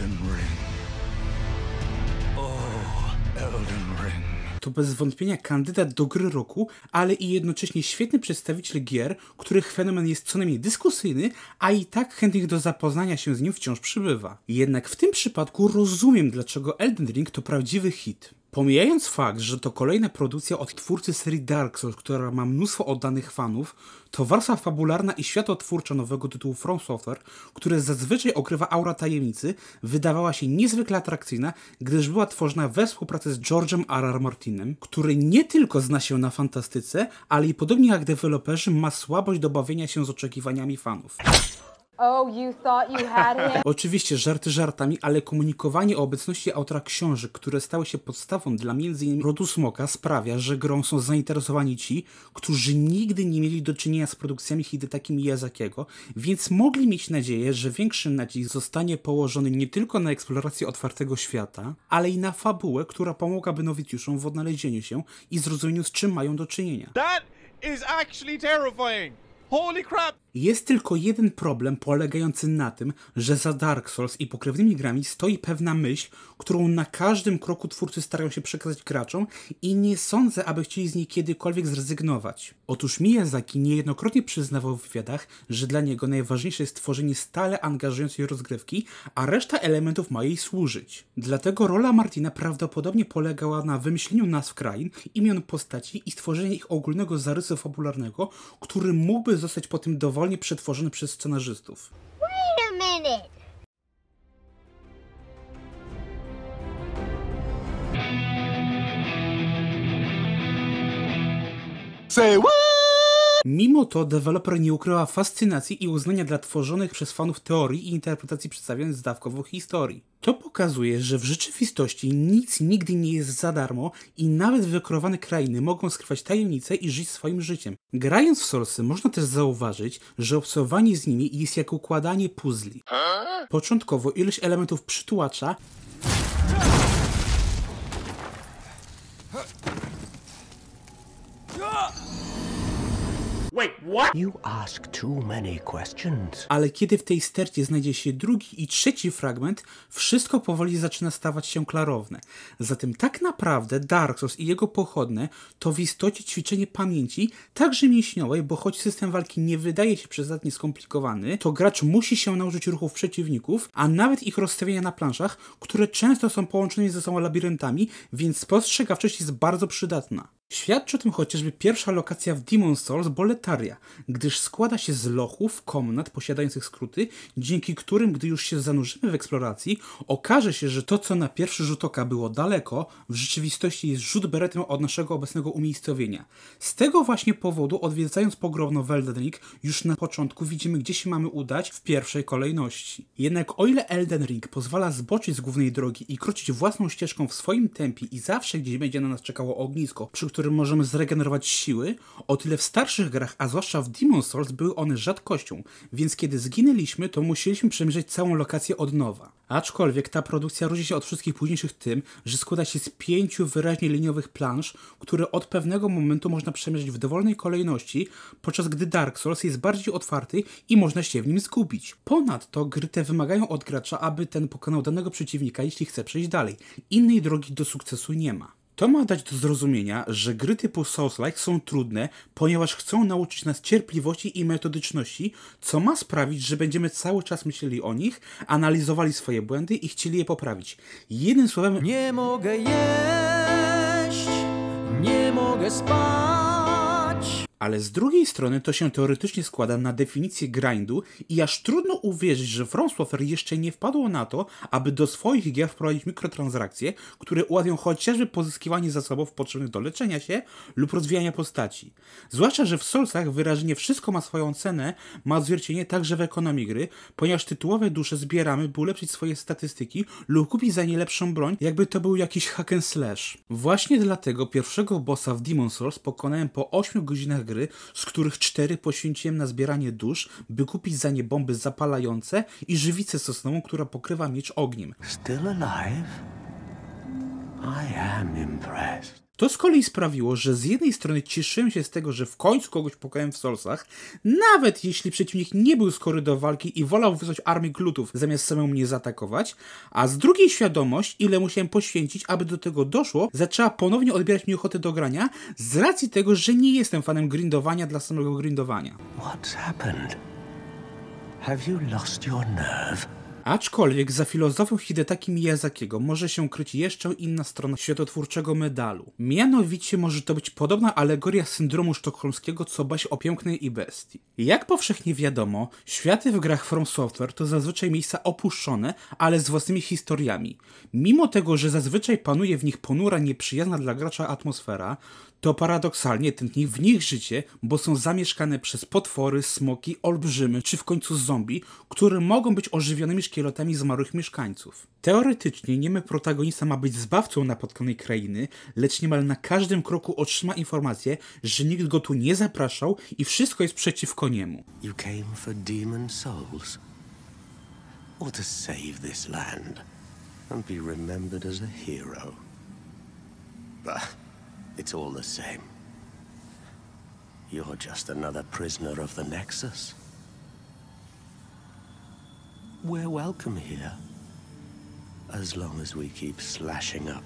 Elden Ring. O, Elden Ring. To bez wątpienia kandydat do gry roku, ale i jednocześnie świetny przedstawiciel gier, których fenomen jest co najmniej dyskusyjny, a i tak chętnych do zapoznania się z nim wciąż przybywa. Jednak w tym przypadku rozumiem, dlaczego Elden Ring to prawdziwy hit. Pomijając fakt, że to kolejna produkcja od twórcy serii Dark Souls, która ma mnóstwo oddanych fanów, to warstwa fabularna i światotwórcza nowego tytułu From Software, które zazwyczaj okrywa aura tajemnicy, wydawała się niezwykle atrakcyjna, gdyż była tworzona we współpracy z George'em R.R. Martinem, który nie tylko zna się na fantastyce, ale i podobnie jak deweloperzy ma słabość do bawienia się z oczekiwaniami fanów. Oh, you thought you had him? Oczywiście żarty żartami, ale komunikowanie o obecności autora książek, które stały się podstawą dla m.in. rodu Smoka, sprawia, że grą są zainteresowani ci, którzy nigdy nie mieli do czynienia z produkcjami Hidetaki Miyazakiego, więc mogli mieć nadzieję, że większy nacisk zostanie położony nie tylko na eksplorację otwartego świata, ale i na fabułę, która pomogłaby nowicjuszom w odnalezieniu się i zrozumieniu, z czym mają do czynienia. That is actually terrifying! Holy crap! Jest tylko jeden problem polegający na tym, że za Dark Souls i pokrewnymi grami stoi pewna myśl, którą na każdym kroku twórcy starają się przekazać graczom i nie sądzę, aby chcieli z niej kiedykolwiek zrezygnować. Otóż Miyazaki niejednokrotnie przyznawał w wywiadach, że dla niego najważniejsze jest tworzenie stale angażującej rozgrywki, a reszta elementów ma jej służyć. Dlatego rola Martina prawdopodobnie polegała na wymyśleniu nazw krain, imion postaci i stworzeniu ich ogólnego zarysu fabularnego, który mógłby zostać tym dowolnie aktualnie przetworzony przez scenarzystów. Wait a minute. Say what? Mimo to deweloper nie ukryła fascynacji i uznania dla tworzonych przez fanów teorii i interpretacji przedstawionych zdawkowo historii. To pokazuje, że w rzeczywistości nic nigdy nie jest za darmo i nawet wykrojone krainy mogą skrywać tajemnice i żyć swoim życiem. Grając w Solsy można też zauważyć, że obcowanie z nimi jest jak układanie puzli. Początkowo ilość elementów przytłacza, Wait, what? You ask too many questions. Ale kiedy w tej stercie znajdzie się drugi i trzeci fragment, wszystko powoli zaczyna stawać się klarowne. Zatem tak naprawdę Dark Souls i jego pochodne to w istocie ćwiczenie pamięci, także mięśniowej, bo choć system walki nie wydaje się przesadnie skomplikowany, to gracz musi się nauczyć ruchów przeciwników, a nawet ich rozstawienia na planszach, które często są połączone ze sobą labiryntami, więc spostrzegawczość jest bardzo przydatna. Świadczy o tym chociażby pierwsza lokacja w Demon Souls Boletaria, gdyż składa się z lochów, komnat posiadających skróty, dzięki którym, gdy już się zanurzymy w eksploracji, okaże się, że to, co na pierwszy rzut oka było daleko, w rzeczywistości jest rzut beretem od naszego obecnego umiejscowienia. Z tego właśnie powodu, odwiedzając pogromno Elden Ring, już na początku widzimy, gdzie się mamy udać w pierwszej kolejności. Jednak o ile Elden Ring pozwala zboczyć z głównej drogi i kroczyć własną ścieżką w swoim tempie i zawsze gdzieś będzie na nas czekało ognisko, przy którym możemy zregenerować siły, o tyle w starszych grach, a zwłaszcza w Demon Souls, były one rzadkością, więc kiedy zginęliśmy, to musieliśmy przemierzać całą lokację od nowa. Aczkolwiek ta produkcja różni się od wszystkich późniejszych tym, że składa się z pięciu wyraźnie liniowych plansz, które od pewnego momentu można przemierzać w dowolnej kolejności, podczas gdy Dark Souls jest bardziej otwarty i można się w nim skupić. Ponadto gry te wymagają od gracza, aby ten pokonał danego przeciwnika, jeśli chce przejść dalej. Innej drogi do sukcesu nie ma. To ma dać do zrozumienia, że gry typu Souls-like są trudne, ponieważ chcą nauczyć nas cierpliwości i metodyczności, co ma sprawić, że będziemy cały czas myśleli o nich, analizowali swoje błędy i chcieli je poprawić. Jednym słowem... Nie mogę jeść, nie mogę spać. Ale z drugiej strony to się teoretycznie składa na definicję grindu i aż trudno uwierzyć, że FromSoftware jeszcze nie wpadło na to, aby do swoich gier wprowadzić mikrotransakcje, które ułatwią chociażby pozyskiwanie zasobów potrzebnych do leczenia się lub rozwijania postaci. Zwłaszcza, że w Soulsach wyraźnie wszystko ma swoją cenę, ma odzwierciedlenie także w ekonomii gry, ponieważ tytułowe dusze zbieramy, by ulepszyć swoje statystyki lub kupić za nie lepszą broń, jakby to był jakiś hack and slash. Właśnie dlatego pierwszego bossa w Demon Souls pokonałem po 8 godzinach gry, z których cztery poświęciłem na zbieranie dusz, by kupić za nie bomby zapalające i żywicę sosnową, która pokrywa miecz ogniem. Still alive? I am impressed. To z kolei sprawiło, że z jednej strony cieszyłem się z tego, że w końcu kogoś pokałem w solsach, nawet jeśli przeciwnik nie był skory do walki i wolał wysłać armię glutów zamiast samemu mnie zaatakować, a z drugiej świadomość, ile musiałem poświęcić, aby do tego doszło, zaczęła ponownie odbierać mi ochotę do grania z racji tego, że nie jestem fanem grindowania dla samego grindowania. What's happened? Have you lost your nerve? Aczkolwiek za filozofią Hidetaki Miyazakiego może się kryć jeszcze inna strona światotwórczego medalu. Mianowicie może to być podobna alegoria syndromu sztokholmskiego co baś o pięknej i bestii. Jak powszechnie wiadomo, światy w grach From Software to zazwyczaj miejsca opuszczone, ale z własnymi historiami. Mimo tego, że zazwyczaj panuje w nich ponura, nieprzyjazna dla gracza atmosfera, to paradoksalnie tętni w nich życie, bo są zamieszkane przez potwory, smoki, olbrzymy czy w końcu zombie, które mogą być ożywionymi szkieletami zmarłych mieszkańców. Teoretycznie niemy protagonista ma być zbawcą napotkanej krainy, lecz niemal na każdym kroku otrzyma informację, że nikt go tu nie zapraszał i wszystko jest przeciwko niemu. You came for demon souls. Or to save this land and be remembered as a hero. But... It's all the same. You're just another prisoner of the Nexus. We're welcome here. As long as we keep slashing up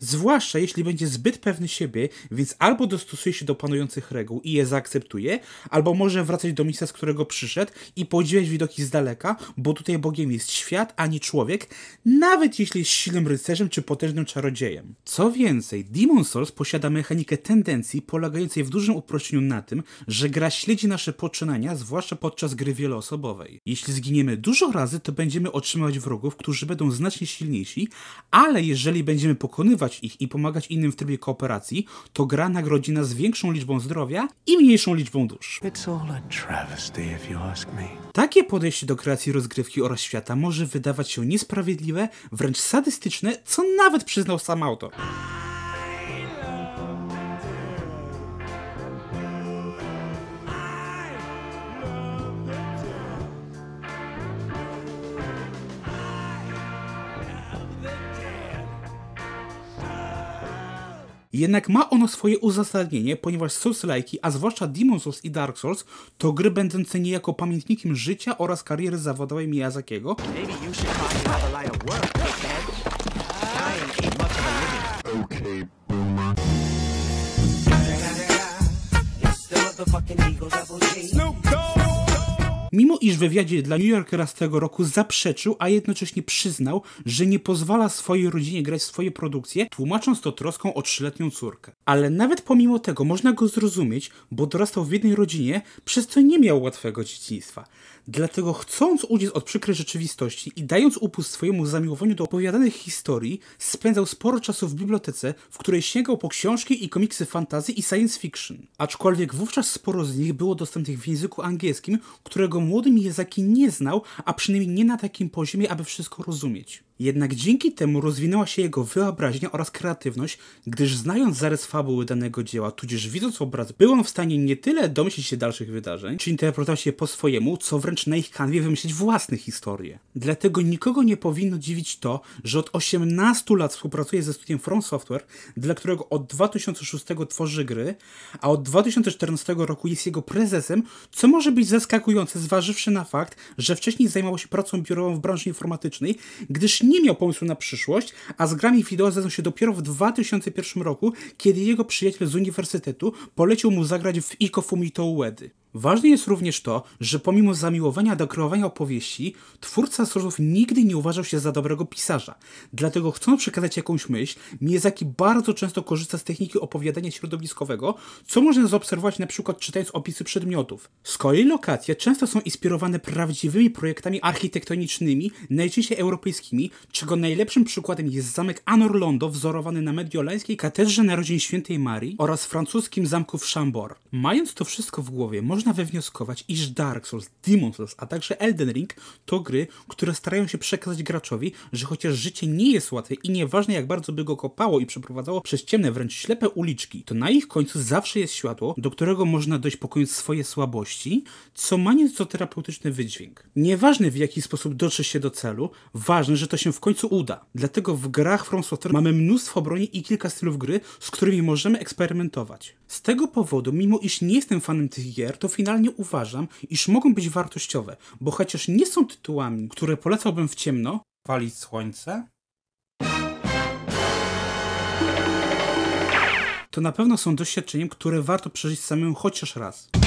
Zwłaszcza jeśli będzie zbyt pewny siebie, więc albo dostosuje się do panujących reguł i je zaakceptuje, albo może wracać do miejsca, z którego przyszedł i podziwiać widoki z daleka, bo tutaj Bogiem jest świat, a nie człowiek, nawet jeśli jest silnym rycerzem czy potężnym czarodziejem. Co więcej, Demon Souls posiada mechanikę tendencji polegającej w dużym uproszczeniu na tym, że gra śledzi nasze poczynania, zwłaszcza podczas gry wieloosobowej. Jeśli zginiemy dużo razy, to będziemy otrzymywać wrogów, którzy będą znacznie silniejsi, ale jeżeli będziemy będziemy pokonywać ich i pomagać innym w trybie kooperacji, to gra nagrodzi nas większą liczbą zdrowia i mniejszą liczbą dusz. Travesty, Takie podejście do kreacji rozgrywki oraz świata może wydawać się niesprawiedliwe, wręcz sadystyczne, co nawet przyznał sam autor. Jednak ma ono swoje uzasadnienie, ponieważ Souls-like'i, a zwłaszcza Demon Souls i Dark Souls, to gry będące niejako pamiętnikiem życia oraz kariery zawodowej Miyazakiego. Okay, Mimo iż w wywiadzie dla New Yorkera z tego roku zaprzeczył, a jednocześnie przyznał, że nie pozwala swojej rodzinie grać w swoje produkcje, tłumacząc to troską o trzyletnią córkę. Ale nawet pomimo tego można go zrozumieć, bo dorastał w jednej rodzinie, przez co nie miał łatwego dzieciństwa. Dlatego chcąc uciec od przykrej rzeczywistości i dając upust swojemu zamiłowaniu do opowiadanych historii, spędzał sporo czasu w bibliotece, w której sięgał po książki i komiksy fantazy i science fiction. Aczkolwiek wówczas sporo z nich było dostępnych w języku angielskim, którego którego młody Miyazaki nie znał, a przynajmniej nie na takim poziomie, aby wszystko rozumieć. Jednak dzięki temu rozwinęła się jego wyobraźnia oraz kreatywność, gdyż znając zarys fabuły danego dzieła, tudzież widząc obraz, był on w stanie nie tyle domyślić się dalszych wydarzeń, czy interpretować je po swojemu, co wręcz na ich kanwie wymyślić własne historie. Dlatego nikogo nie powinno dziwić to, że od 18 lat współpracuje ze studiem From Software, dla którego od 2006 tworzy gry, a od 2014 roku jest jego prezesem, co może być zaskakujące, zważywszy na fakt, że wcześniej zajmował się pracą biurową w branży informatycznej, gdyż nie miał pomysłu na przyszłość, a z grami wideo zeznał się dopiero w 2001 roku, kiedy jego przyjaciel z uniwersytetu polecił mu zagrać w Iko Fumito Uedy. Ważne jest również to, że pomimo zamiłowania do kreowania opowieści, twórca Source'ów nigdy nie uważał się za dobrego pisarza. Dlatego chcąc przekazać jakąś myśl, Miyazaki bardzo często korzysta z techniki opowiadania środowiskowego, co można zaobserwować np. czytając opisy przedmiotów. Z kolei lokacje często są inspirowane prawdziwymi projektami architektonicznymi, najczęściej europejskimi, czego najlepszym przykładem jest zamek Anor Londo wzorowany na mediolańskiej katedrze Narodzin Świętej Marii oraz francuskim zamku w Chambord. Mając to wszystko w głowie, można można wywnioskować, iż Dark Souls, Demon Souls, a także Elden Ring to gry, które starają się przekazać graczowi, że chociaż życie nie jest łatwe i nieważne jak bardzo by go kopało i przeprowadzało przez ciemne, wręcz ślepe uliczki, to na ich końcu zawsze jest światło, do którego można dojść pokojąc swoje słabości, co ma nieco terapeutyczny wydźwięk. Nieważne w jaki sposób dotrze się do celu, ważne, że to się w końcu uda. Dlatego w grach From Software mamy mnóstwo broni i kilka stylów gry, z którymi możemy eksperymentować. Z tego powodu, mimo iż nie jestem fanem tych gier, to finalnie uważam, iż mogą być wartościowe, bo chociaż nie są tytułami, które polecałbym w ciemno, walić słońce, to na pewno są doświadczeniem, które warto przeżyć samemu chociaż raz.